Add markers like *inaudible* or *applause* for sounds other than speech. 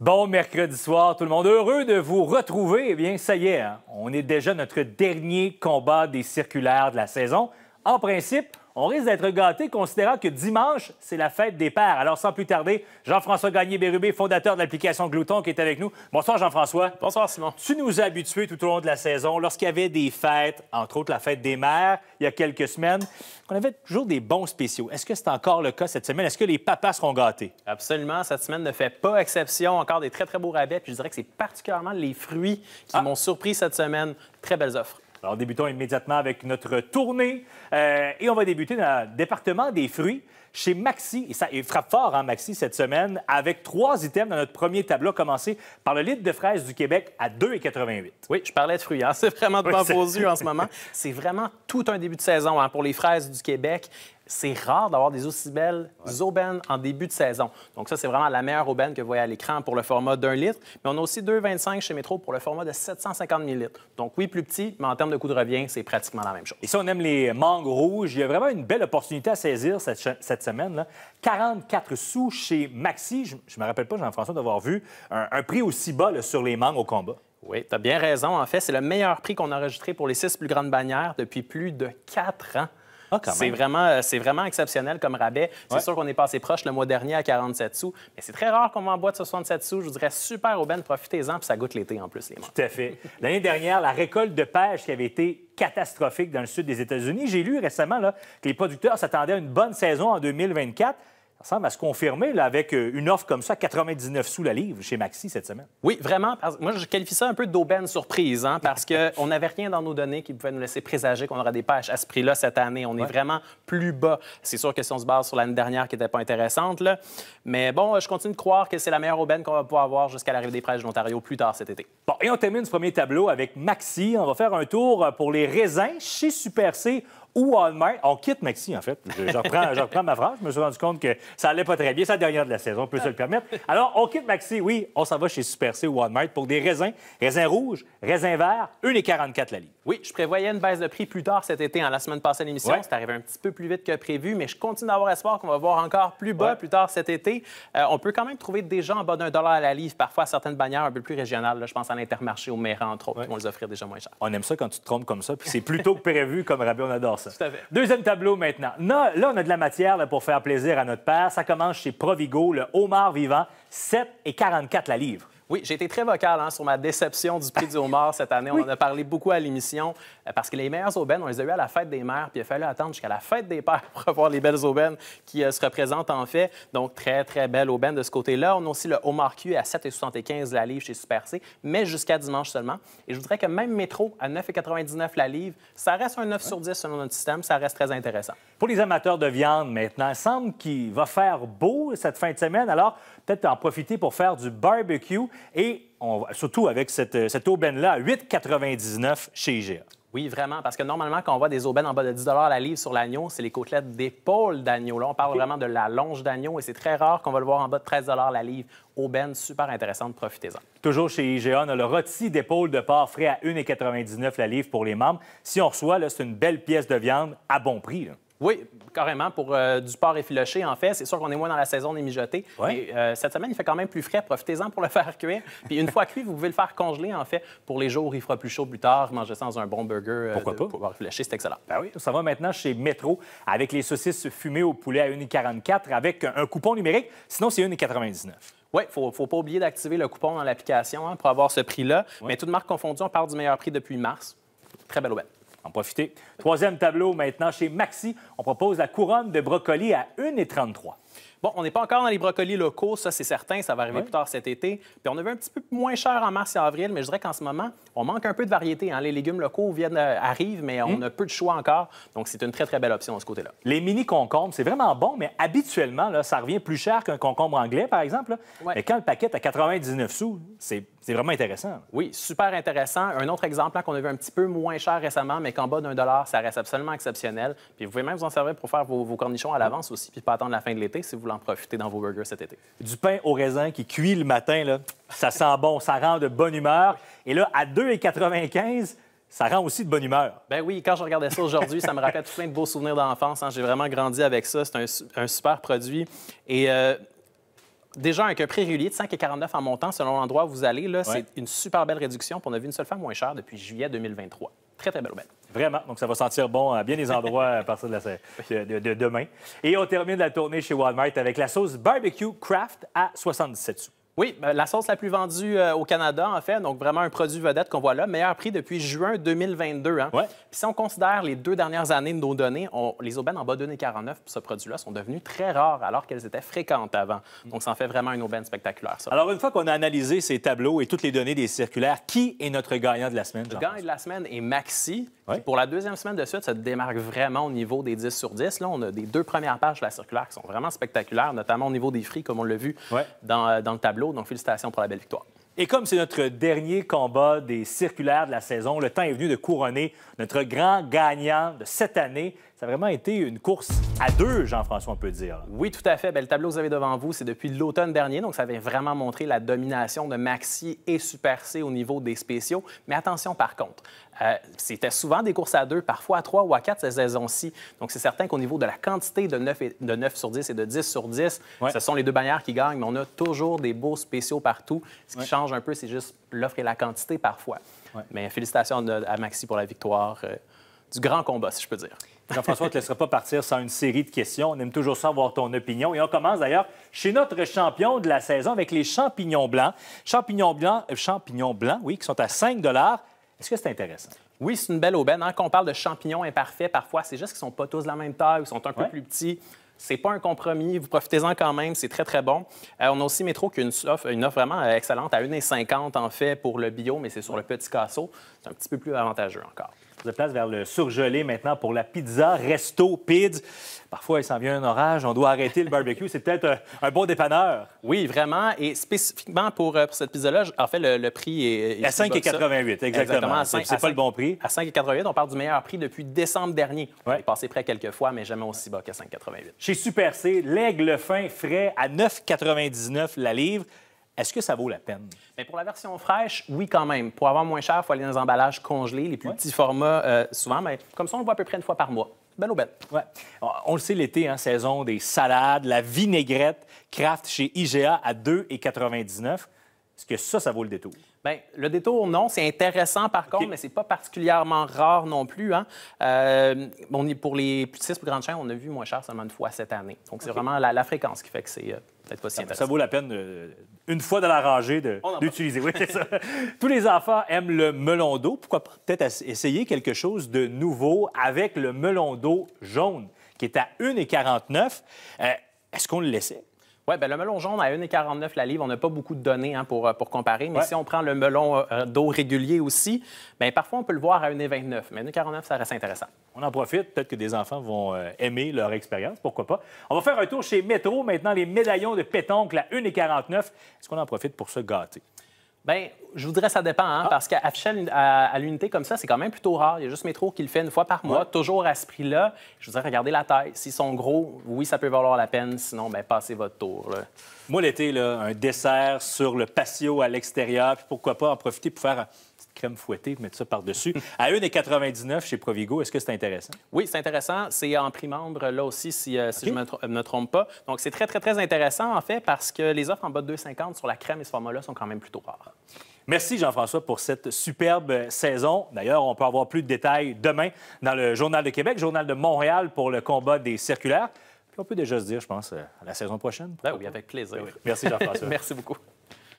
Bon mercredi soir, tout le monde. Heureux de vous retrouver. Eh bien, ça y est, hein. on est déjà notre dernier combat des circulaires de la saison. En principe, on risque d'être gâté considérant que dimanche, c'est la fête des pères. Alors, sans plus tarder, Jean-François Gagné-Bérubé, fondateur de l'application Glouton, qui est avec nous. Bonsoir, Jean-François. Bonsoir, Simon. Tu nous as habitués tout au long de la saison, lorsqu'il y avait des fêtes, entre autres la fête des mères, il y a quelques semaines, On avait toujours des bons spéciaux. Est-ce que c'est encore le cas cette semaine? Est-ce que les papas seront gâtés? Absolument. Cette semaine ne fait pas exception. Encore des très, très beaux rabais. Puis je dirais que c'est particulièrement les fruits qui ah. m'ont surpris cette semaine. Très belles offres. Alors, débutons immédiatement avec notre tournée. Euh, et on va débuter dans le département des fruits chez Maxi. Et ça il frappe fort, hein, Maxi, cette semaine, avec trois items dans notre premier tableau, commencé par le litre de fraises du Québec à 2,88. Oui, je parlais de fruits. Hein, *laughs* c'est vraiment de oui, en ce moment. C'est vraiment tout un début de saison hein, pour les fraises du Québec c'est rare d'avoir des aussi belles aubaines en début de saison. Donc ça, c'est vraiment la meilleure aubaine que vous voyez à l'écran pour le format d'un litre. Mais on a aussi 2,25 chez Métro pour le format de 750 ml. Donc oui, plus petit, mais en termes de coût de revient, c'est pratiquement la même chose. Et ça, on aime les mangues rouges, il y a vraiment une belle opportunité à saisir cette, semaine. 44 sous chez Maxi. Je, ne me rappelle pas, Jean-François, d'avoir vu un, prix aussi bas sur les mangues au combat. Oui, tu as bien raison. En fait, c'est le meilleur prix qu'on a enregistré pour les six plus grandes bannières depuis plus de quatre ans. Ah, c'est vraiment, euh, c'est vraiment exceptionnel comme rabais. C'est sûr qu'on est passé proche le mois dernier à 47 sous, mais c'est très rare qu'on m'emboîte 67 sous. Je vous dirais super aubaine, profitez-en, puis ça goûte l'été en plus. Les Tout à fait. L'année dernière, la récolte de pêche qui avait été catastrophique dans le sud des États-Unis, j'ai lu récemment là, que les producteurs s'attendaient à une bonne saison en 2024. Ça semble à se confirmer là, avec euh, une offre comme ça, 99 sous la livre chez Maxi cette semaine. Oui, vraiment. Moi, je qualifie ça un peu d'aubaine surprise, hein, parce qu'on *laughs* n'avait rien dans nos données qui pouvait nous laisser présager qu'on aura des pêches à ce prix-là cette année. On est vraiment plus bas. C'est sûr que si on se base sur l'année dernière qui n'était pas intéressante, là. mais bon, je continue de croire que c'est la meilleure aubaine qu'on va pouvoir avoir jusqu'à l'arrivée des prêches de l'Ontario plus tard cet été. Bon, et on termine ce premier tableau avec Maxi. On va faire un tour euh, pour les raisins chez Super C ou Walmart. On quitte Maxi, en fait. Je, reprends, ma phrase. Je me suis rendu compte que ça allait pas très bien. C'est la dernière de la saison, on peut se le permettre. Alors, on quitte Maxi, oui, on s'en va chez Super C ou Walmart pour des raisins. Raisins rouges, raisins verts, 1,44 la ligne. Oui, je prévoyais une baisse de prix plus tard cet été. En hein, la semaine passée à l'émission, c'est arrivé un petit peu plus vite que prévu, mais je continue d'avoir espoir qu'on va voir encore plus bas plus tard cet été. Euh, on peut quand même trouver gens en bas d'un dollar à la livre, parfois à certaines bannières un peu plus régionales. je pense à l'Intermarché, au Méran, entre autres, qui vont les offrir déjà moins cher. On aime ça quand tu te trompes comme ça, puis c'est plutôt que prévu comme rabais, on adore ça. Deuxième tableau maintenant. Là, on a de la matière pour faire plaisir à notre père. Ça commence chez Provigo, le homard vivant, 7,44 la livre. Oui, j'ai été très vocal hein, sur ma déception du prix du homard cette année. On en a parlé beaucoup à l'émission euh, parce que les meilleures aubaines, on les a eues à la fête des mères, puis il a fallu attendre jusqu'à la fête des pères pour avoir les belles aubaines qui euh, se représentent en fait. Donc, très, très belle aubaine de ce côté-là. On a aussi le homard Q à 7,75 la livre chez Super C, mais jusqu'à dimanche seulement. Et je voudrais que même Métro à 9,99 la livre, ça reste un 9 sur 10 selon notre système. Ça reste très intéressant. Pour les amateurs de viande maintenant, il semble qu'il va faire beau cette fin de semaine. Alors, peut-être en profiter pour faire du barbecue et on, surtout avec cette, euh, aubaine-là 8,99 chez IGA. Oui, vraiment, parce que normalement, quand on voit des aubaines en bas de 10 la livre sur l'agneau, c'est les côtelettes d'épaule d'agneau. Là, on parle vraiment de la longe d'agneau et c'est très rare qu'on va le voir en bas de 13 la livre. Aubaine, super intéressante, profitez-en. Toujours chez IGA, on a le rôti d'épaule de porc frais à 1,99 la livre pour les membres. Si on reçoit, c'est une belle pièce de viande à bon prix. Oui, carrément. Pour euh, du porc effiloché, en fait, c'est sûr qu'on est moins dans la saison des mijotés. Mais euh, cette semaine, il fait quand même plus frais. Profitez-en pour le *laughs* faire cuire. Puis une fois cuit, vous pouvez le faire congeler, en fait, pour les jours où il fera plus chaud plus tard. manger ça dans un bon burger. Euh, pas? Pour porc effiloché, c'est excellent. Ben oui, ça va maintenant chez Metro avec les saucisses fumées au poulet à 1,44 avec un coupon numérique. Sinon, c'est 1,99. Oui, il ne faut pas oublier d'activer le coupon dans l'application hein, pour avoir ce prix-là. Mais toute marque confondue, on parle du meilleur prix depuis mars. Très belle aubaine en profiter. Troisième tableau maintenant chez Maxi. On propose la couronne de brocoli à 1,33 Bon, on n'est pas encore dans les brocolis locaux, ça c'est certain, ça va arriver plus tard cet été. Puis on avait un petit peu moins cher en mars et avril, mais je dirais qu'en ce moment, on manque un peu de variété. Hein. Les légumes locaux viennent, euh, arrivent, mais on hum. a peu de choix encore. Donc c'est une très, très belle option de ce côté-là. Les mini concombres, c'est vraiment bon, mais habituellement, là, ça revient plus cher qu'un concombre anglais, par exemple. Mais quand le paquet est à 99 sous, c'est vraiment intéressant. Oui, super intéressant. Un autre exemple hein, qu'on a vu un petit peu moins cher récemment, mais qu'en bas d'un dollar, ça reste absolument exceptionnel. Puis vous pouvez même vous en servir pour faire vos, vos cornichons à l'avance aussi, puis pas attendre la fin de l'été si vous voulez en profiter dans vos burgers cet été. Du pain au raisin qui cuit le matin, là, ça sent bon, ça rend de bonne humeur. Et là, à 2,95 ça rend aussi de bonne humeur. Ben oui, quand je regardais ça aujourd'hui, ça me rappelle plein de beaux souvenirs d'enfance. Hein. J'ai vraiment grandi avec ça. C'est un, super produit. Et euh, déjà, avec un prix régulier de 5,49 en montant, selon l'endroit où vous allez, là, c'est une super belle réduction. on a vu une seule fois moins cher depuis juillet 2023. Très, très belle aubaine. Vraiment. Donc, ça va sentir bon à bien des endroits à partir de, de, demain. Et on termine la tournée chez Walmart avec la sauce barbecue craft à 77 sous. Oui, ben, la sauce la plus vendue euh, au Canada, en fait. Donc, vraiment un produit vedette qu'on voit là. Meilleur prix depuis juin 2022. Hein. si on considère les deux dernières années de nos données, les aubaines en bas de 49 pour ce produit-là sont devenues très rares alors qu'elles étaient fréquentes avant. Donc, ça en fait vraiment une aubaine spectaculaire, Alors, une fois qu'on a analysé ces tableaux et toutes les données des circulaires, qui est notre gagnant de la semaine? Le gagnant de la semaine est Maxi. pour la deuxième semaine de suite, ça démarque vraiment au niveau des 10 sur 10. Là, on a des deux premières pages de la circulaire qui sont vraiment spectaculaires, notamment au niveau des fruits, comme on l'a vu euh, dans le tableau. Donc, félicitations pour la belle victoire. Et comme c'est notre dernier combat des circulaires de la saison, le temps est venu de couronner notre grand gagnant de cette année. Ça a vraiment été une course à deux, Jean-François, on peut dire. Oui, tout à fait. Bien, le tableau que vous avez devant vous, c'est depuis l'automne dernier. Donc, ça avait vraiment montré la domination de Maxi et Super C au niveau des spéciaux. Mais attention, par contre, euh, c'était souvent des courses à deux, parfois à trois ou à quatre ces saisons-ci. Donc, c'est certain qu'au niveau de la quantité de 9, et... de 9 sur 10 et de 10 sur 10, ce sont les deux bannières qui gagnent, mais on a toujours des beaux spéciaux partout. Ce qui change un peu, c'est juste l'offre et la quantité parfois. Mais félicitations à Maxi pour la victoire euh, du grand combat, si je peux dire. Jean-François, on ne te laissera pas partir sans une série de questions. On aime toujours savoir ton opinion. Et on commence d'ailleurs chez notre champion de la saison avec les champignons blancs. Champignons blancs, euh, champignons blancs, oui, qui sont à 5 Est-ce que c'est intéressant? Oui, c'est une belle aubaine. Hein. Quand on parle de champignons imparfaits, parfois, c'est juste qu'ils ne sont pas tous de la même taille, ils sont un peu plus petits. C'est pas un compromis. Vous profitez-en quand même. C'est très, très bon. Euh, on a aussi Métro qui a une offre, une offre vraiment euh, excellente à 1,50 en fait pour le bio, mais c'est sur le petit casseau. C'est un petit peu plus avantageux encore place vers le surgelé maintenant pour la pizza Resto Pids. Parfois, il s'en vient un orage, on doit arrêter le barbecue. C'est peut-être un, bon dépanneur. Oui, vraiment. Et spécifiquement pour, euh, cette pizza-là, en fait, le, prix est. à 5,88, exactement. exactement C'est pas le bon prix. À 5,88, on parle du meilleur prix depuis décembre dernier. Ouais. est passé près quelques fois, mais jamais aussi bas qu'à 5,88. Chez Super C, l'aigle fin frais à 9,99 la livre. Est-ce que ça vaut la peine? Mais pour la version fraîche, oui, quand même. Pour avoir moins cher, il faut aller dans les emballages congelés, les plus petits formats, euh, souvent. Mais comme ça, on le voit à peu près une fois par mois. Ben, ou Ouais. On, le sait, l'été, hein, saison des salades, la vinaigrette, Kraft chez IGA à 2,99 Est-ce que ça, ça vaut le détour? Bien, le détour, non. C'est intéressant, par contre, mais c'est pas particulièrement rare non plus. Hein? Euh, on est, pour les plus six plus grandes chaînes, on a vu moins cher seulement une fois cette année. Donc, c'est vraiment la, fréquence qui fait que c'est... Euh, ça vaut la peine, une fois de la rangée, d'utiliser. *laughs* Tous les enfants aiment le melon d'eau. Pourquoi peut-être essayer quelque chose de nouveau avec le melon d'eau jaune, qui est à 1,49 euh, Est-ce qu'on le laissait? Oui, ben, le melon jaune à 1,49 la livre, on n'a pas beaucoup de données hein, euh, pour, comparer, mais si on prend le melon euh, d'eau régulier aussi, ben, parfois on peut le voir à 1,29, mais 1,49, ça reste intéressant. On en profite, peut-être que des enfants vont euh, aimer leur expérience, pourquoi pas. On va faire un tour chez Métro maintenant, les médaillons de pétanque à 1,49. Est-ce qu'on en profite pour se gâter? Bien, je voudrais, dirais ça dépend, hein, ah. parce qu'afficher à, à, l'unité comme ça, c'est quand même plutôt rare. Il y a juste Métro qui le fait une fois par mois, toujours à ce prix-là. Je vous dirais, regardez la taille. S'ils sont gros, oui, ça peut valoir la peine. Sinon, bien, passez votre tour. Moi, l'été, un dessert sur le patio à l'extérieur, puis pourquoi pas en profiter pour faire crème fouettée, mettre ça par-dessus. à 1,99 chez Provigo, est-ce que c'est intéressant? Oui, c'est intéressant. C'est en prix membre, là aussi, si, euh, je ne me, trompe pas. Donc, c'est très, très, très intéressant, en fait, parce que les offres en bas de 2,50 sur la crème et ce format-là sont quand même plutôt rares. Merci Jean-François pour cette superbe euh, saison. D'ailleurs, on peut avoir plus de détails demain dans le Journal de Québec, Journal de Montréal pour le combat des circulaires. Puis on peut déjà se dire, je pense, euh, à la saison prochaine. Ben oui, avec plaisir. Ben Merci Jean-François. *laughs* Merci beaucoup.